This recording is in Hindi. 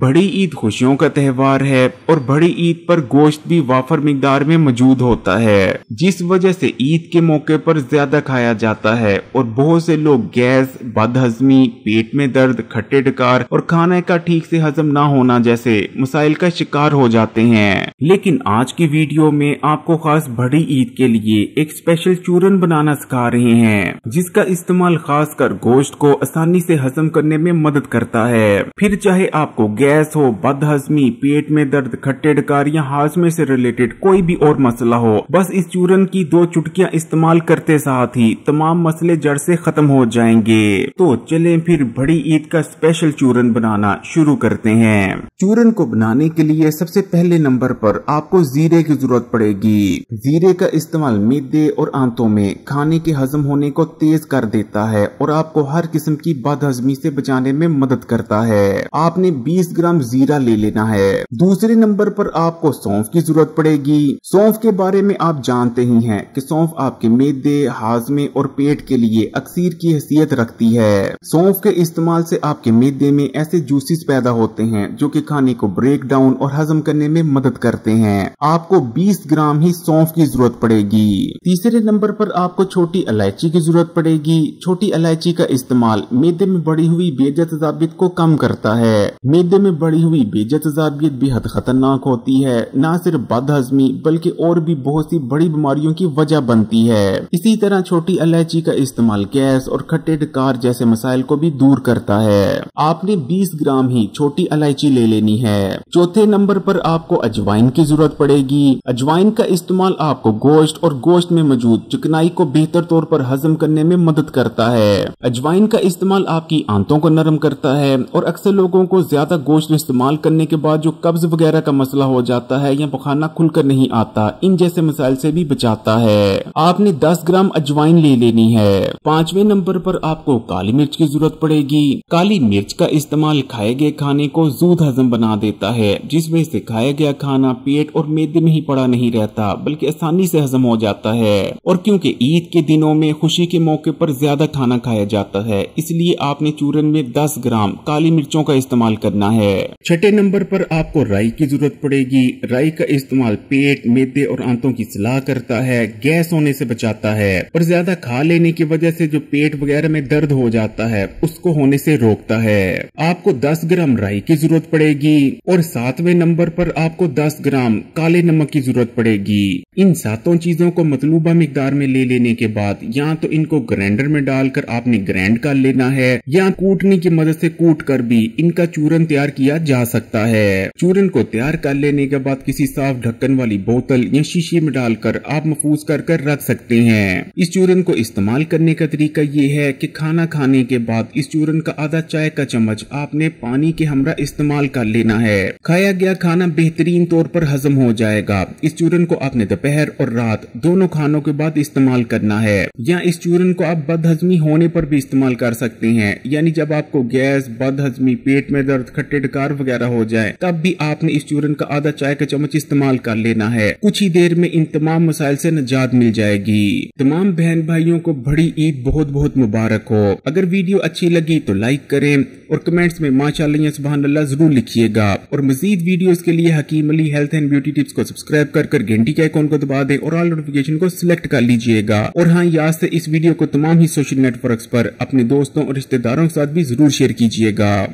बड़ी ईद खुशियों का त्यौहार है और बड़ी ईद पर गोश्त भी वाफर मकदार में मौजूद होता है जिस वजह से ईद के मौके पर ज्यादा खाया जाता है और बहुत से लोग गैस हजमी पेट में दर्द खट्टे डकार और खाने का ठीक से हजम ना होना जैसे मसाइल का शिकार हो जाते हैं लेकिन आज की वीडियो में आपको खास बड़ी ईद के लिए एक स्पेशल चूरन बनाना सिखा रहे हैं जिसका इस्तेमाल खास कर गोश्त को आसानी से हजम करने में मदद करता है फिर चाहे आपको गैस हो बदहजमी पेट में दर्द खट्टे डकार या हाजमे से रिलेटेड कोई भी और मसला हो बस इस चूरन की दो चुटकियां इस्तेमाल करते साथ ही तमाम मसले जड़ से खत्म हो जाएंगे तो चले फिर बड़ी ईद का स्पेशल चूरन बनाना शुरू करते हैं चूरन को बनाने के लिए सबसे पहले नंबर पर आपको जीरे की जरूरत पड़ेगी जीरे का इस्तेमाल मीदे और आंतों में खाने के हजम होने को तेज कर देता है और आपको हर किस्म की बदहजमी से बचाने में मदद करता है आपने बीस बीस ग्राम जीरा ले लेना है दूसरे नंबर पर आपको सौंफ की जरूरत पड़ेगी सौंफ के बारे में आप जानते ही हैं कि सौंफ आपके मेदे हाजमे और पेट के लिए अक्सर की हैसियत रखती है सौंफ के इस्तेमाल से आपके मेदे में ऐसे जूसेस पैदा होते हैं जो कि खाने को ब्रेक डाउन और हजम करने में मदद करते हैं आपको बीस ग्राम ही सौंफ की जरूरत पड़ेगी तीसरे नंबर पर आपको छोटी इलायची की जरूरत पड़ेगी छोटी इलायची का इस्तेमाल मेदे में बढ़ी हुई बेजत को कम करता है मेदे मैदे में बढ़ी हुई बेजा भी बेहद खतरनाक होती है न सिर्फ बद हजमी बल्कि और भी बहुत सी बड़ी बीमारियों की वजह बनती है इसी तरह छोटी अलायची का इस्तेमाल गैस और खट्टे डकार जैसे मसाइल को भी दूर करता है आपने 20 ग्राम ही छोटी अलायची ले लेनी है चौथे नंबर पर आपको अजवाइन की जरूरत पड़ेगी अजवाइन का इस्तेमाल आपको गोश्त और गोश्त में मौजूद चिकनाई को बेहतर तौर पर हजम करने में मदद करता है अजवाइन का इस्तेमाल आपकी आंतों को नरम करता है और अक्सर लोगों को ज्यादा गोश्त इस्तेमाल करने के बाद जो कब्ज वगैरह का मसला हो जाता है या पखाना खुलकर नहीं आता इन जैसे मसाइल से भी बचाता है आपने 10 ग्राम अजवाइन ले लेनी है पांचवें नंबर पर आपको काली मिर्च की जरूरत पड़ेगी काली मिर्च का इस्तेमाल खाए गए खाने को जूद हजम बना देता है जिसमें से खाया गया खाना पेट और मेदे में ही पड़ा नहीं रहता बल्कि आसानी से हजम हो जाता है और क्योंकि ईद के दिनों में खुशी के मौके पर ज्यादा खाना खाया जाता है इसलिए आपने चूरन में 10 ग्राम काली मिर्चों का इस्तेमाल करना करना है छठे नंबर पर आपको राई की जरूरत पड़ेगी राई का इस्तेमाल पेट मेदे और आंतों की सलाह करता है गैस होने से बचाता है और ज्यादा खा लेने की वजह से जो पेट वगैरह में दर्द हो जाता है उसको होने से रोकता है आपको 10 ग्राम राई की जरूरत पड़ेगी और सातवें नंबर पर आपको 10 ग्राम काले नमक की जरूरत पड़ेगी इन सातों चीजों को मतलूबा मकदार में ले लेने के बाद या तो इनको ग्राइंडर में डालकर आपने ग्राइंड कर लेना है या कूटने की मदद से कूट कर भी इनका चूरन तैयार तैयार किया जा सकता है चूरन को तैयार कर लेने के बाद किसी साफ ढक्कन वाली बोतल या शीशे में डालकर आप महफूज कर कर रख सकते हैं इस चूरन को इस्तेमाल करने का तरीका ये है कि खाना खाने के बाद इस चूरन का आधा चाय का चम्मच आपने पानी के हमरा इस्तेमाल कर लेना है खाया गया खाना बेहतरीन तौर पर हजम हो जाएगा इस चूरन को आपने दोपहर और रात दोनों खानों के बाद इस्तेमाल करना है या इस चूरन को आप बदहजमी होने पर भी इस्तेमाल कर सकते हैं यानी जब आपको गैस बदहजमी पेट में दर्द खट कनेक्टेड कार वगैरह हो जाए तब भी आपने इस चूरन का आधा चाय का चम्मच इस्तेमाल कर लेना है कुछ ही देर में इन तमाम मसाइल ऐसी निजात मिल जाएगी तमाम बहन भाइयों को बड़ी ईद बहुत बहुत मुबारक हो अगर वीडियो अच्छी लगी तो लाइक करें और कमेंट्स में माशाला सुबह अल्लाह जरूर लिखिएगा और मजीद वीडियो के लिए Hakim Ali health and beauty tips को सब्सक्राइब कर कर घंटी के आइकॉन को दबा दे और ऑल नोटिफिकेशन को सिलेक्ट कर लीजिएगा और हाँ याद से इस वीडियो को तमाम ही सोशल नेटवर्क पर अपने दोस्तों और रिश्तेदारों के साथ भी जरूर शेयर कीजिएगा